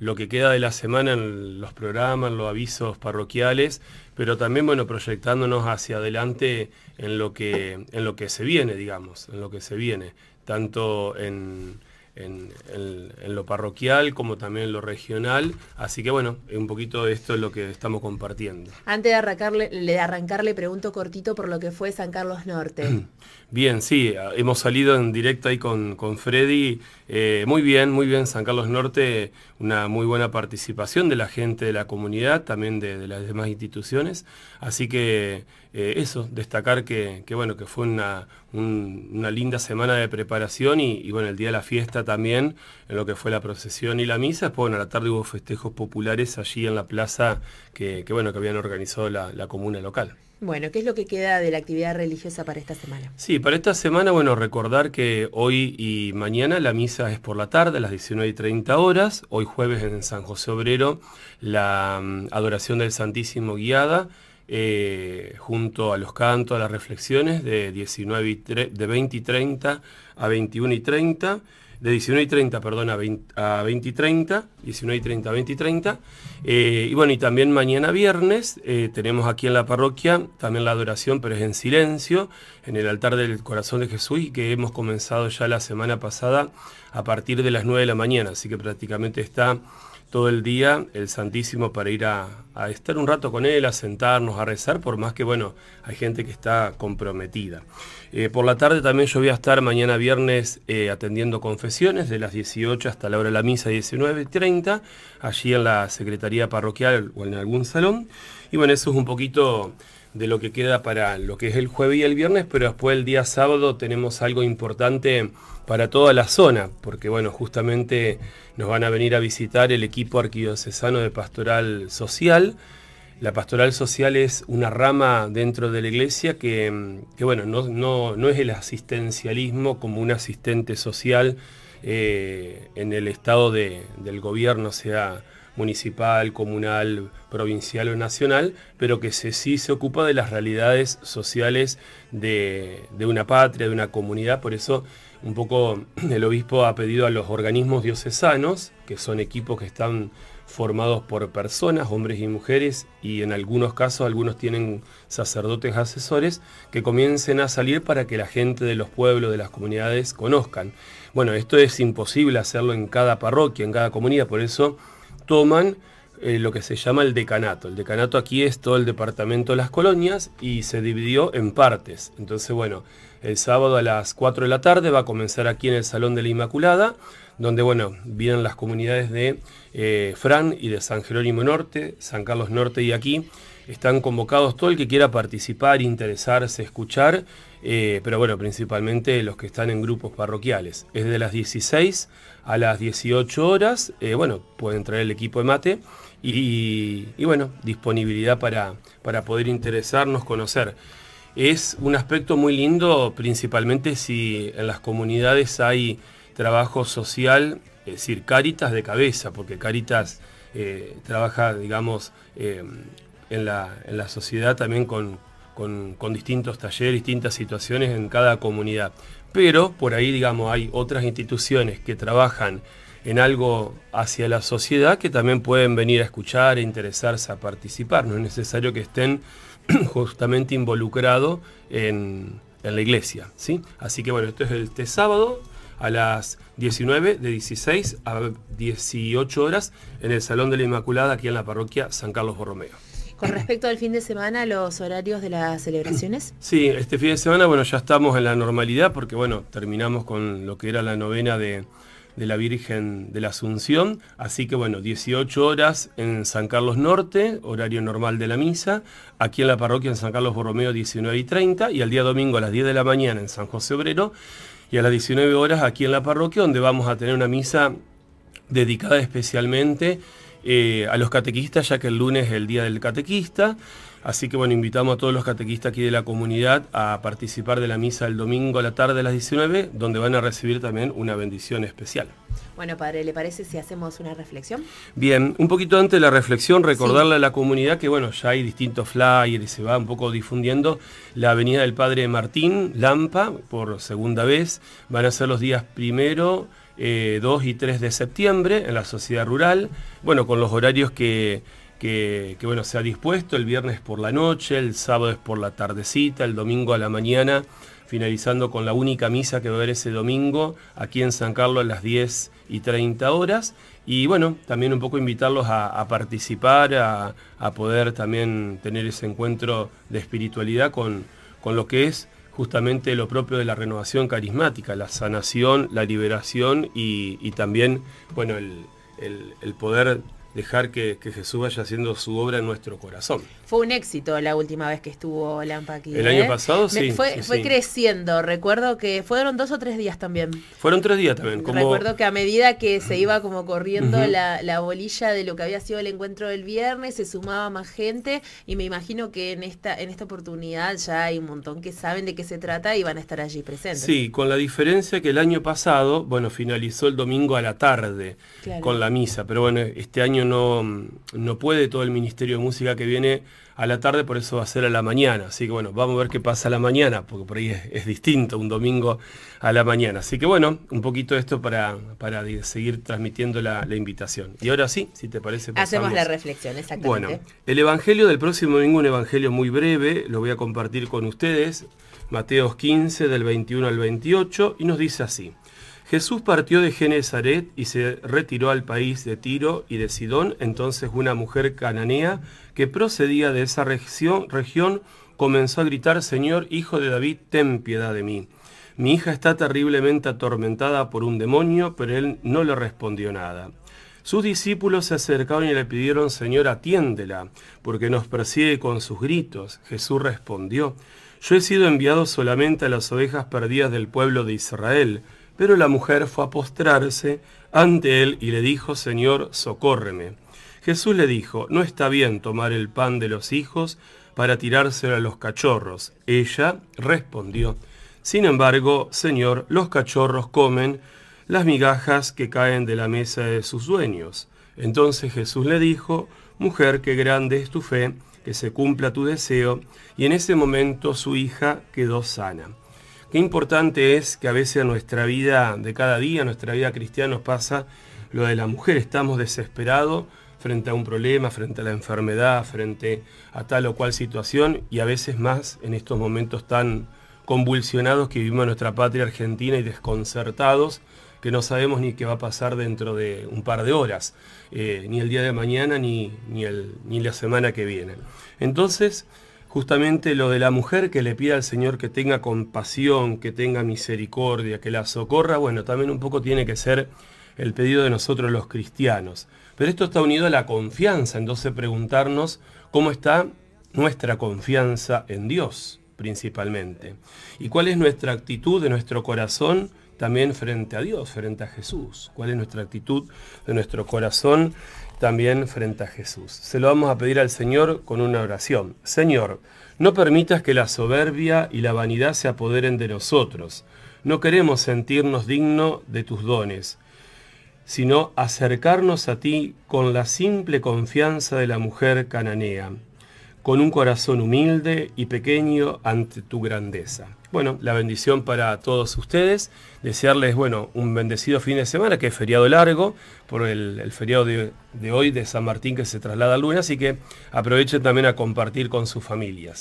lo que queda de la semana en los programas, los avisos parroquiales, pero también bueno, proyectándonos hacia adelante en lo que, en lo que se viene, digamos, en lo que se viene, tanto en, en, lo parroquial como también en lo regional. Así que bueno, un poquito esto es lo que estamos compartiendo. Antes de arrancarle, de arrancarle pregunto cortito por lo que fue San Carlos Norte. Bien, sí, hemos salido en directo ahí con, Freddy. Eh, muy bien, muy bien, San Carlos Norte, una muy buena participación de la gente de la comunidad, también de, las demás instituciones. Así que eh, eso, destacar que, bueno, que fue una, linda semana de preparación y, y bueno, el día de la fiesta también en lo que fue la procesión y la misa. Después, bueno, a la tarde hubo festejos populares allí en la plaza que, bueno, que habían organizado la, comuna local. Bueno, ¿qué es lo que queda de la actividad religiosa para esta semana? Sí, para esta semana, bueno, recordar que hoy y mañana la misa es por la tarde, a las 19 y 30 horas. Hoy jueves en San José Obrero, la mm, adoración del Santísimo guiada. Eh, junto a los cantos, a las reflexiones de, 19 de 20 y 30 a 21 y 30 de 19 y 30, perdón, a 20, y 30, 19 y 30 20 y 30. Eh, y bueno, y también mañana viernes eh, tenemos aquí en la parroquia también la adoración, pero es en silencio, en el altar del corazón de Jesús, que hemos comenzado ya la semana pasada a partir de las 9 de la mañana, así que prácticamente está todo el día el Santísimo para ir a, estar un rato con él, a sentarnos, a rezar, por más que, bueno, hay gente que está comprometida. Eh, por la tarde también yo voy a estar mañana viernes eh, atendiendo confesiones de las 18 hasta la hora de la misa 19.30, allí en la Secretaría Parroquial o en algún salón. Y bueno, eso es un poquito de lo que queda para lo que es el jueves y el viernes, pero después el día sábado tenemos algo importante para toda la zona, porque bueno, justamente nos van a venir a visitar el equipo arquidiocesano de Pastoral Social. La pastoral social es una rama dentro de la iglesia que, bueno, no, es el asistencialismo como un asistente social eh, en el estado del gobierno sea municipal, comunal, provincial o nacional, pero que sí se ocupa de las realidades sociales de, de una patria, de una comunidad. Por eso un poco el obispo ha pedido a los organismos diocesanos, que son equipos que están formados por personas, hombres y mujeres, y en algunos casos algunos tienen sacerdotes asesores, que comiencen a salir para que la gente de los pueblos, de las comunidades, conozcan. Bueno, esto es imposible hacerlo en cada parroquia, en cada comunidad, por eso toman eh, lo que se llama el decanato. El decanato aquí es todo el departamento de las colonias y se dividió en partes. Entonces, bueno, el sábado a las 4 de la tarde va a comenzar aquí en el Salón de la Inmaculada, donde, bueno, vienen las comunidades de eh, Fran y de San Jerónimo Norte, San Carlos Norte y aquí. Están convocados todo el que quiera participar, interesarse, escuchar eh, pero bueno, principalmente los que están en grupos parroquiales. Es de las 16 a las 18 horas, eh, bueno, pueden traer el equipo de mate y, bueno, disponibilidad para, para poder interesarnos, conocer. Es un aspecto muy lindo, principalmente si en las comunidades hay trabajo social, es decir, Caritas de cabeza, porque Caritas eh, trabaja, digamos, en, la, sociedad también con, con, distintos talleres, distintas situaciones en cada comunidad. Pero por ahí, digamos, hay otras instituciones que trabajan en algo hacia la sociedad que también pueden venir a escuchar, a e interesarse, a participar. No es necesario que estén justamente involucrados en, la iglesia. ¿sí? Así que bueno, esto es este sábado a las 19 de 16 a 18 horas en el Salón de la Inmaculada aquí en la parroquia San Carlos Borromeo. Con respecto al fin de semana, los horarios de las celebraciones. Sí, este fin de semana, bueno, ya estamos en la normalidad porque, bueno, terminamos con lo que era la novena de, la Virgen de la Asunción. Así que bueno, 18 horas en San Carlos Norte, horario normal de la misa. Aquí en la parroquia en San Carlos Borromeo 19 y 30 y al día domingo a las 10 de la mañana en San José Obrero y a las 19 horas aquí en la parroquia donde vamos a tener una misa dedicada especialmente eh, a los catequistas, ya que el lunes es el Día del Catequista. Así que bueno, invitamos a todos los catequistas aquí de la comunidad a participar de la misa el domingo a la tarde a las 19, donde van a recibir también una bendición especial. Bueno, padre, ¿le parece si hacemos una reflexión? Bien, un poquito antes de la reflexión, recordarle a la comunidad que, bueno, ya hay distintos flyers y se va un poco difundiendo la avenida del padre Martín, Lampa, por segunda vez. Van a ser los días primero, 2 eh, y 3 de septiembre en la sociedad rural, bueno, con los horarios que, que, bueno, se ha dispuesto, el viernes por la noche, el sábado es por la tardecita, el domingo a la mañana, finalizando con la única misa que va a haber ese domingo aquí en San Carlos a las 10 y 30 horas. Y bueno, también un poco invitarlos a, participar, a, a, poder también tener ese encuentro de espiritualidad con, con lo que es justamente lo propio de la renovación carismática, la sanación, la liberación y, también, bueno, el poder dejar que, Jesús vaya haciendo su obra en nuestro corazón. Fue un éxito la última vez que estuvo Lampa aquí. El año ¿eh? pasado, sí. fue, creciendo, recuerdo que fueron dos o tres días también. Fueron tres días también. Como... Recuerdo que a medida que se iba como corriendo la, bolilla de lo que había sido el encuentro del viernes, se sumaba más gente y me imagino que en esta, en esta oportunidad ya hay un montón que saben de qué se trata y van a estar allí presentes. Sí, con la diferencia que el año pasado, bueno, finalizó el domingo a la tarde con la misa, pero bueno, este año no, mm, no puede todo el Ministerio de Música que viene a la tarde, por eso va a ser a la mañana. Así que bueno, vamos a ver qué pasa a la mañana, porque por ahí es, distinto un domingo a la mañana. Así que bueno, un poquito esto para, seguir transmitiendo la, invitación. Y ahora sí, si te parece. Hacemos la reflexión, exactamente. Bueno, el Evangelio del próximo domingo, un Evangelio muy breve, lo voy a compartir con ustedes. Mateos 15, del 21 al 28, y nos dice así. Jesús partió de Genezaret y se retiró al país de Tiro y de Sidón. Entonces una mujer cananea que procedía de esa región, región comenzó a gritar, Señor, hijo de David, ten piedad de mí. Mi hija está terriblemente atormentada por un demonio, pero él no le respondió nada. Sus discípulos se acercaron y le pidieron, Señor, atiéndela, porque nos persigue con sus gritos. Jesús respondió, Yo he sido enviado solamente a las ovejas perdidas del pueblo de Israel. Pero la mujer fue a postrarse ante él y le dijo, Señor, socórreme. Jesús le dijo, no está bien tomar el pan de los hijos para tirárselo a los cachorros. Ella respondió, sin embargo, Señor, los cachorros comen las migajas que caen de la mesa de sus dueños. Entonces Jesús le dijo, Mujer, qué grande es tu fe, que se cumpla tu deseo, y en ese momento su hija quedó sana. Qué importante es que a veces nuestra vida de cada día, nuestra vida cristiana nos pasa lo de la mujer. Estamos desesperados frente a un problema, frente a la enfermedad, frente a tal o cual situación y a veces más en estos momentos tan convulsionados que vivimos en nuestra patria argentina y desconcertados que no sabemos ni qué va a pasar dentro de un par de horas, eh, ni el día de mañana, ni, ni, ni la semana que viene. Entonces, justamente lo de la mujer que le pide al Señor que tenga compasión, que tenga misericordia, que la socorra, bueno, también un poco tiene que ser el pedido de nosotros los cristianos. Pero esto está unido a la confianza, entonces preguntarnos cómo está nuestra confianza en Dios principalmente y cuál es nuestra actitud de nuestro corazón también frente a Dios, frente a Jesús, cuál es nuestra actitud de nuestro corazón también frente a Jesús. Se lo vamos a pedir al Señor con una oración. Señor, no permitas que la soberbia y la vanidad se apoderen de nosotros. No queremos sentirnos dignos de tus dones, sino acercarnos a ti con la simple confianza de la mujer cananea con un corazón humilde y pequeño ante tu grandeza. Bueno, la bendición para todos ustedes. Desearles, bueno, un bendecido fin de semana, que es feriado largo, por el, feriado de, de hoy de San Martín que se traslada al lunes, así que aprovechen también a compartir con sus familias.